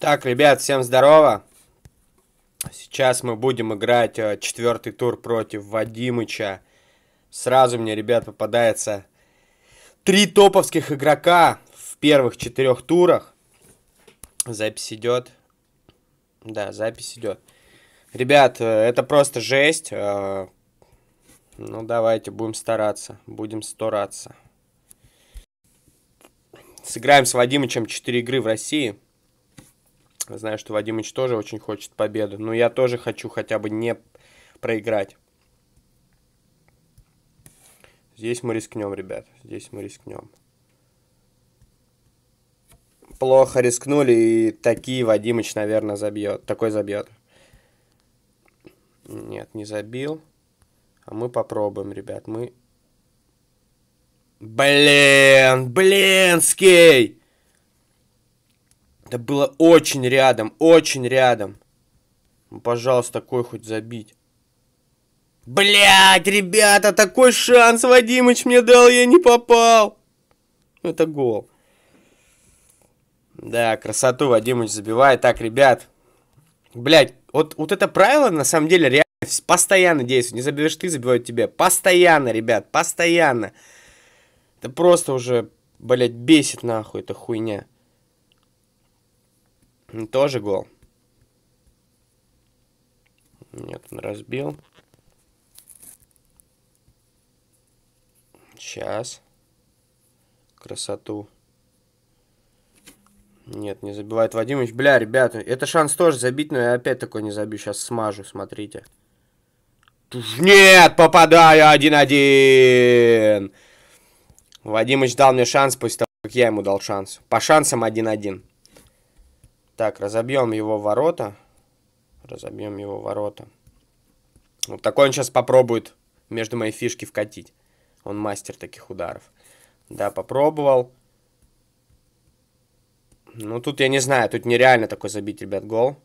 Так, ребят, всем здорово. Сейчас мы будем играть э, четвертый тур против Вадимыча. Сразу мне, ребят, попадается три топовских игрока в первых четырех турах. Запись идет. Да, запись идет. Ребят, э, это просто жесть. Э, ну, давайте, будем стараться. Будем стараться. Сыграем с Вадимычем четыре игры в России. Знаю, что Вадимыч тоже очень хочет победу, но я тоже хочу хотя бы не проиграть. Здесь мы рискнем, ребят. Здесь мы рискнем. Плохо рискнули, и такие Вадимыч, наверное, забьет. Такой забьет. Нет, не забил. А мы попробуем, ребят. Мы... Блин, блинский! Это было очень рядом, очень рядом. Ну, пожалуйста, такой хоть забить. Блять, ребята, такой шанс Вадимыч мне дал, я не попал. Ну, это гол. Да, красоту Вадимыч забивает. Так, ребят, блять, вот, вот это правило на самом деле реально постоянно действует. Не забиваешь ты, забивают тебя. Постоянно, ребят, постоянно. Это просто уже, блядь, бесит нахуй эта хуйня. Тоже гол. Нет, он разбил. Сейчас. Красоту. Нет, не забивает Вадимович. Бля, ребята, это шанс тоже забить, но я опять такой не забью. Сейчас смажу, смотрите. Нет, попадаю 1-1. Вадимович дал мне шанс пусть того, как я ему дал шанс. По шансам 1-1. Так, разобьем его ворота. Разобьем его ворота. Вот такой он сейчас попробует между мои фишки вкатить. Он мастер таких ударов. Да, попробовал. Ну, тут я не знаю, тут нереально такой забить, ребят, гол.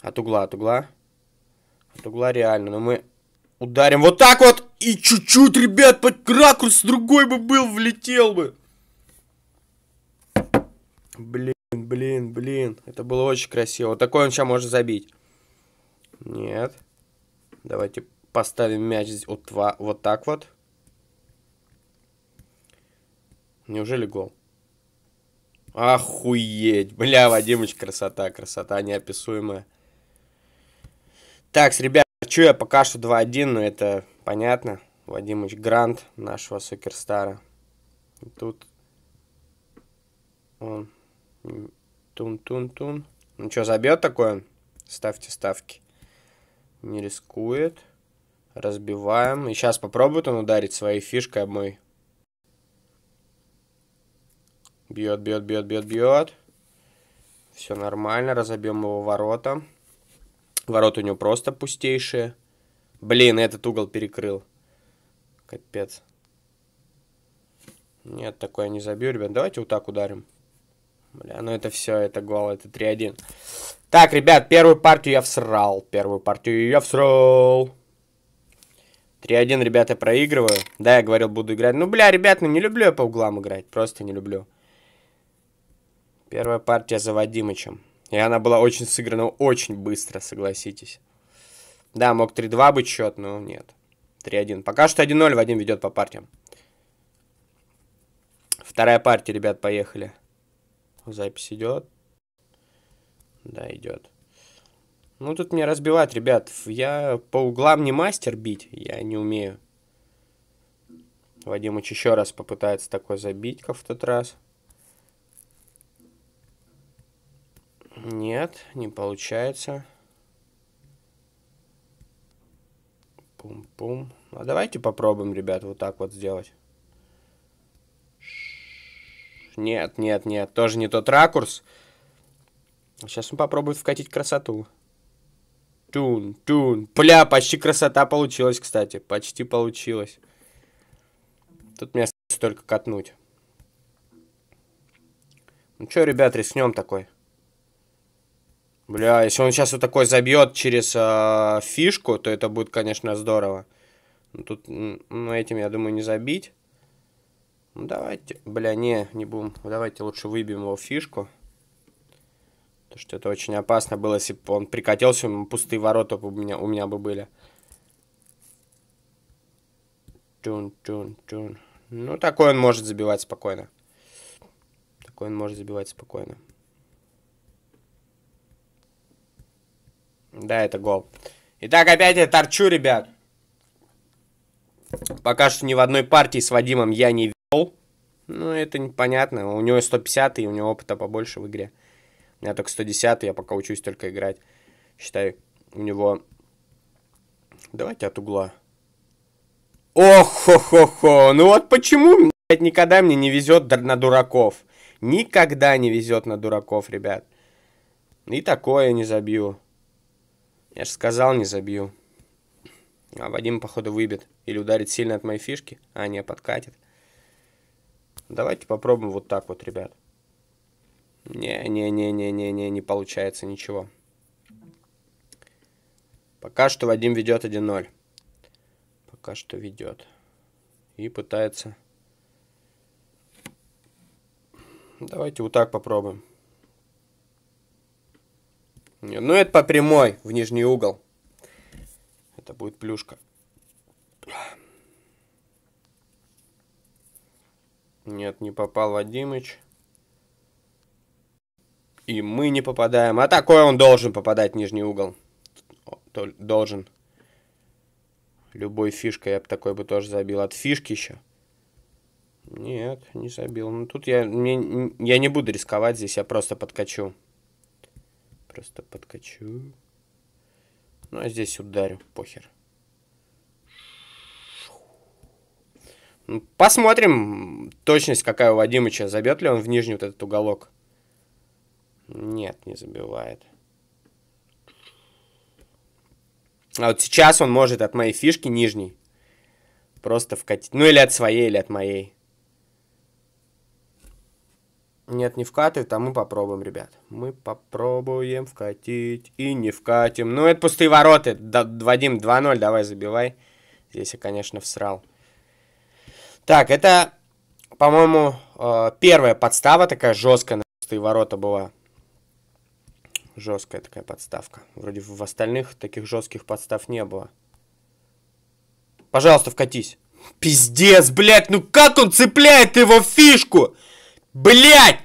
От угла, от угла. От угла реально, но мы ударим вот так вот. И чуть-чуть, ребят, под ракурс другой бы был, влетел бы. Блин. Блин, блин, это было очень красиво. Вот такой он сейчас может забить. Нет. Давайте поставим мяч вот, вот так вот. Неужели гол? Охуеть. Бля, Вадимыч, красота, красота неописуемая. Так, ребят, что я пока что 2-1, но это понятно. Вадимыч Грант, нашего суперстара. Тут он Тун-тун-тун. Ну что, забьет такое? Ставьте ставки. Не рискует. Разбиваем. И сейчас попробует он ударить своей фишкой об мой. Бьет, бьет, бьет, бьет, бьет. Все нормально. Разобьем его ворота. Ворота у него просто пустейшие. Блин, этот угол перекрыл. Капец. Нет, такое не забью, ребят. Давайте вот так ударим. Бля, ну это все, это гол, это 3-1. Так, ребят, первую партию я всрал. Первую партию я всрал. 3-1, ребята, проигрываю. Да, я говорил, буду играть. Ну, бля, ребят, ну не люблю я по углам играть. Просто не люблю. Первая партия за Вадимычем. И она была очень сыграна очень быстро, согласитесь. Да, мог 3-2 быть счет, но нет. 3-1. Пока что 1-0 Вадим ведет по партиям. Вторая партия, ребят, поехали. Запись идет. Да, идет. Ну, тут меня разбивать, ребят. Я по углам не мастер бить, я не умею. Вадимыч еще раз попытается такой забить, как в тот раз. Нет, не получается. Пум-пум. А давайте попробуем, ребят, вот так вот сделать. Нет, нет, нет, тоже не тот ракурс. Сейчас он попробует вкатить красоту. Тун, тун. Бля, почти красота получилась, кстати. Почти получилось. Тут мне остается только катнуть. Ну чё, ребят, рискнем такой. Бля, если он сейчас вот такой забьет через э, фишку, то это будет, конечно, здорово. Но ну тут ну, этим, я думаю, не забить. Ну, давайте, бля, не, не будем. Давайте лучше выбьем его фишку. Потому что это очень опасно было, если бы он прикатился, пустые ворота у меня, у меня бы были. Тун, тун, тун. Ну, такой он может забивать спокойно. Такой он может забивать спокойно. Да, это гол. Итак, опять я торчу, ребят. Пока что ни в одной партии с Вадимом я не ну, это непонятно. У него 150, и у него опыта побольше в игре. У меня только 110, я пока учусь только играть. Считай, у него... Давайте от угла. Ох-хо-хо-хо! Ну вот почему, блядь, никогда мне не везет на дураков? Никогда не везет на дураков, ребят. И такое не забью. Я же сказал, не забью. А Вадим, походу, выбит. Или ударит сильно от моей фишки. А, не, подкатит. Давайте попробуем вот так вот, ребят. Не-не-не-не-не-не, не получается ничего. Пока что Вадим ведет 1-0. Пока что ведет. И пытается... Давайте вот так попробуем. Не, ну это по прямой в нижний угол. Это будет плюшка. Нет, не попал Вадимыч. И мы не попадаем. А такой он должен попадать в нижний угол. Должен. Любой фишкой я бы такой бы тоже забил. От фишки еще. Нет, не забил. Ну тут я, мне, я не буду рисковать здесь, я просто подкачу. Просто подкачу. Ну а здесь ударю, похер. Посмотрим точность, какая у Вадимыча. Забьет ли он в нижний вот этот уголок? Нет, не забивает. А вот сейчас он может от моей фишки нижней просто вкатить. Ну или от своей, или от моей. Нет, не вкатывает, а мы попробуем, ребят. Мы попробуем вкатить и не вкатим. Ну, это пустые ворота. Да, Вадим, 2-0, давай забивай. Здесь я, конечно, всрал. Так, это, по-моему, э, первая подстава такая жесткая на пустые ворота была. Жесткая такая подставка. Вроде в остальных таких жестких подстав не было. Пожалуйста, вкатись. Пиздец, блядь, ну как он цепляет его фишку? Блядь!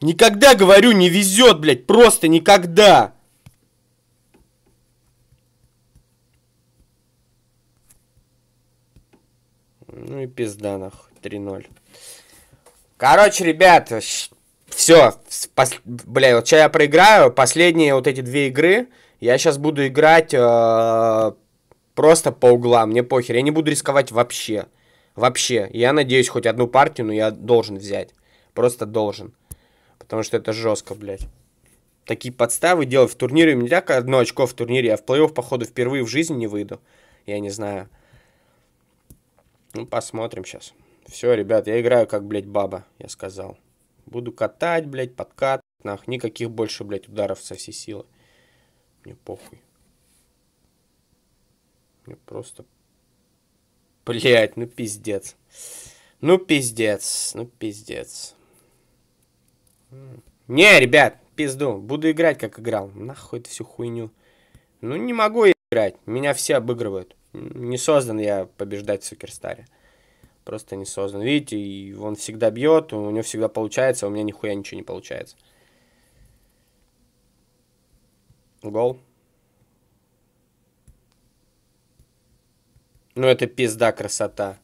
Никогда, говорю, не везет, блядь, просто никогда. Ну и пизда нахуй, 3-0. Короче, ребят, все, пос... бля, вот сейчас я проиграю последние вот эти две игры. Я сейчас буду играть э, просто по углам, мне похер. Я не буду рисковать вообще. Вообще. Я надеюсь хоть одну партию, но я должен взять. Просто должен. Потому что это жестко, блядь. Такие подставы делать в турнире. У меня одно очко в турнире. Я в плей-офф, походу, впервые в жизни не выйду. Я не знаю. Ну, посмотрим сейчас. Все, ребят, я играю как, блядь, баба, я сказал. Буду катать, блядь, подкат, нах, никаких больше, блядь, ударов со всей силы. Мне похуй. Мне просто... Блядь, ну пиздец. Ну пиздец, ну пиздец. Не, ребят, пизду. Буду играть, как играл. Нахуй эту всю хуйню. Ну не могу я играть. Меня все обыгрывают не создан я побеждать в Суперстаре. Просто не создан. Видите, и он всегда бьет, у него всегда получается, а у меня нихуя ничего не получается. Гол. Ну это пизда красота.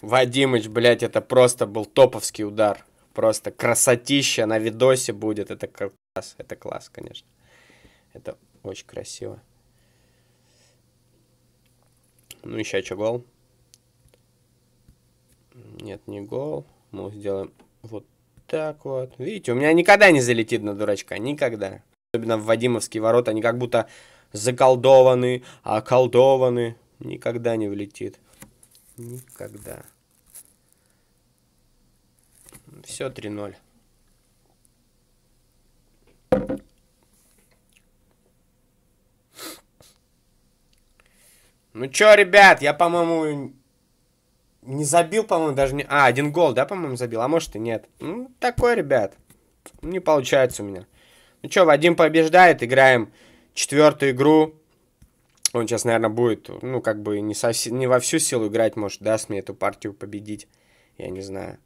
Вадимыч, блядь, это просто был топовский удар. Просто красотища на видосе будет. Это класс, это класс, конечно. Это очень красиво. Ну, еще что, гол? Нет, не гол. Мы сделаем вот так вот. Видите, у меня никогда не залетит на дурачка. Никогда. Особенно в Вадимовские ворота. Они как будто заколдованы, околдованы. Никогда не влетит. Никогда. Все 3-0. Ну чё, ребят, я, по-моему, не забил, по-моему, даже не... А, один гол, да, по-моему, забил? А может и нет. Ну, такой, ребят. Не получается у меня. Ну чё, Вадим побеждает, играем четвертую игру. Он сейчас, наверное, будет, ну, как бы не, совсем, не во всю силу играть, может, даст мне эту партию победить. Я не знаю.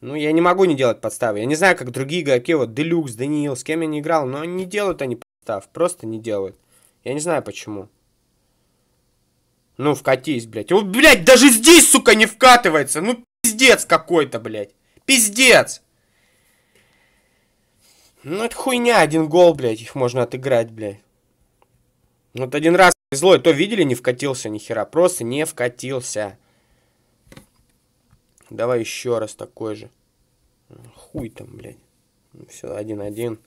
Ну, я не могу не делать подставы. Я не знаю, как другие игроки, вот Делюкс, Даниил, с кем я не играл, но не делают они подстав, просто не делают. Я не знаю, почему. Ну, вкатись, блядь. Вот, блядь, даже здесь, сука, не вкатывается. Ну, пиздец какой-то, блядь. Пиздец. Ну, это хуйня, один гол, блядь, их можно отыграть, блядь. Вот один раз злой, то видели, не вкатился ни хера, просто не вкатился. Давай еще раз такой же. Хуй там, блядь. Ну, Все, один-один.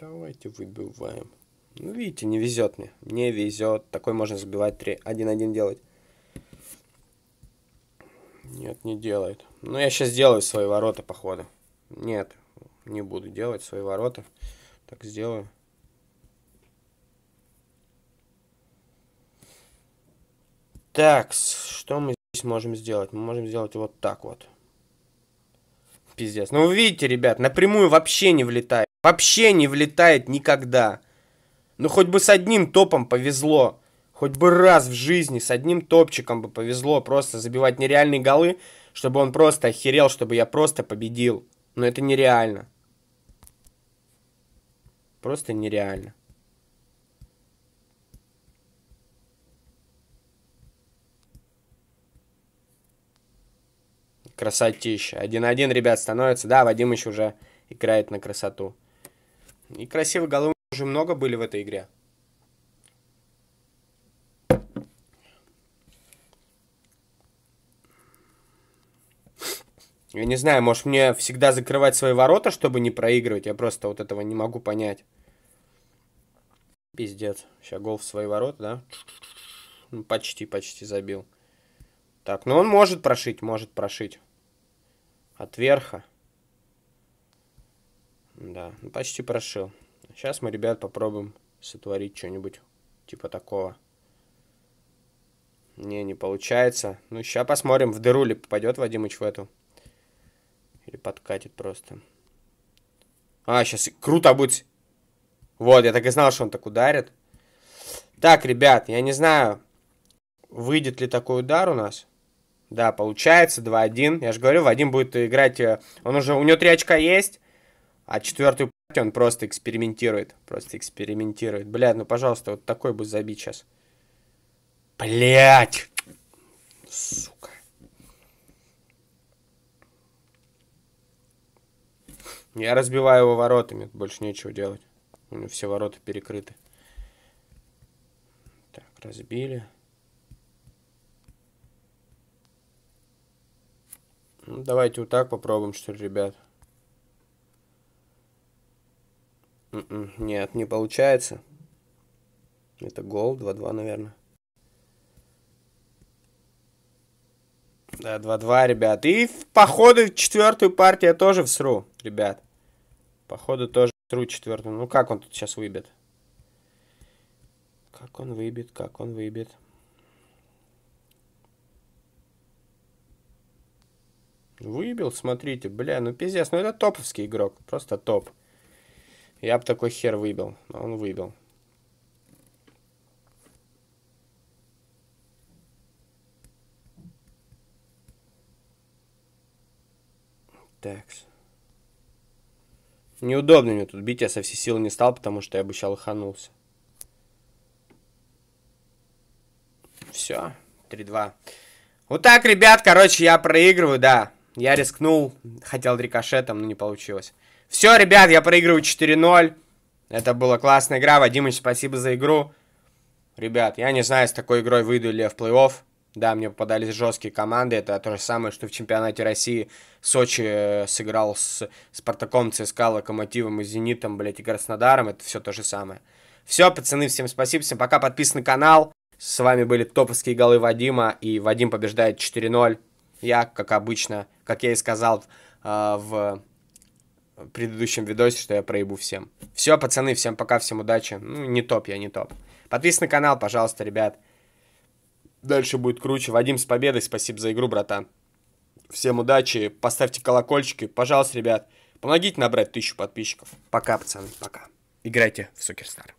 Давайте выбиваем. Ну, видите, не везет мне. Не везет. Такой можно забивать 3-1-1 делать. Нет, не делает. Ну, я сейчас сделаю свои ворота, походу. Нет, не буду делать свои ворота. Так сделаю. Так, что мы здесь можем сделать? Мы можем сделать вот так вот. Пиздец. Ну, вы видите, ребят, напрямую вообще не влетает. Вообще не влетает никогда. Ну хоть бы с одним топом повезло. Хоть бы раз в жизни с одним топчиком бы повезло просто забивать нереальные голы, чтобы он просто охерел, чтобы я просто победил. Но это нереально. Просто нереально. Красотища. 1-1, ребят, становится. Да, Вадим еще уже играет на красоту. И красивых голов уже много были в этой игре. Я не знаю, может мне всегда закрывать свои ворота, чтобы не проигрывать. Я просто вот этого не могу понять. Пиздец. Сейчас гол в свои ворота, да? Ну, почти, почти забил. Так, ну он может прошить, может прошить. От верха. Да, ну почти прошил. Сейчас мы, ребят, попробуем сотворить что-нибудь типа такого. Не, не получается. Ну, сейчас посмотрим, в дыру ли попадет Вадимыч в эту. Или подкатит просто. А, сейчас круто будет. Вот, я так и знал, что он так ударит. Так, ребят, я не знаю, выйдет ли такой удар у нас. Да, получается 2-1. Я же говорю, Вадим будет играть... Э, он уже... У него 3 очка есть. А четвертую он просто экспериментирует. Просто экспериментирует. Блядь, ну пожалуйста, вот такой бы забить сейчас. Блядь! Сука. Я разбиваю его воротами, больше нечего делать. У него все ворота перекрыты. Так, разбили. Ну, давайте вот так попробуем, что ли, ребят. Нет, не получается. Это гол, 2-2, наверное. Да, 2-2, ребят. И, походу, четвертую партию я тоже всру, ребят. Походу, тоже всру четвертую. Ну, как он тут сейчас выбит? Как он выбит, как он выбит. Выбил, смотрите, бля, ну пиздец, ну это топовский игрок, просто топ. Я бы такой хер выбил, но он выбил. Так. Неудобно мне тут бить, я со всей силы не стал, потому что я бы сейчас лоханулся. Все, 3-2. Вот так, ребят, короче, я проигрываю, да. Я рискнул, хотел рикошетом, но не получилось. Все, ребят, я проигрываю 4-0. Это была классная игра. Вадимыч, спасибо за игру. Ребят, я не знаю, с такой игрой выйду ли я в плей-офф. Да, мне попадались жесткие команды. Это то же самое, что в чемпионате России Сочи э, сыграл с Спартаком, ЦСКА, Локомотивом и Зенитом, блядь, и Краснодаром. Это все то же самое. Все, пацаны, всем спасибо, всем пока, подписан на канал. С вами были топовские голы Вадима, и Вадим побеждает 4-0. Я, как обычно, как я и сказал э, в предыдущем видосе, что я проебу всем. Все, пацаны, всем пока, всем удачи. Ну, не топ я, не топ. Подписывайтесь на канал, пожалуйста, ребят. Дальше будет круче. Вадим, с победой, спасибо за игру, братан. Всем удачи, поставьте колокольчики. Пожалуйста, ребят, помогите набрать тысячу подписчиков. Пока, пацаны, пока. Играйте в Сукерстар.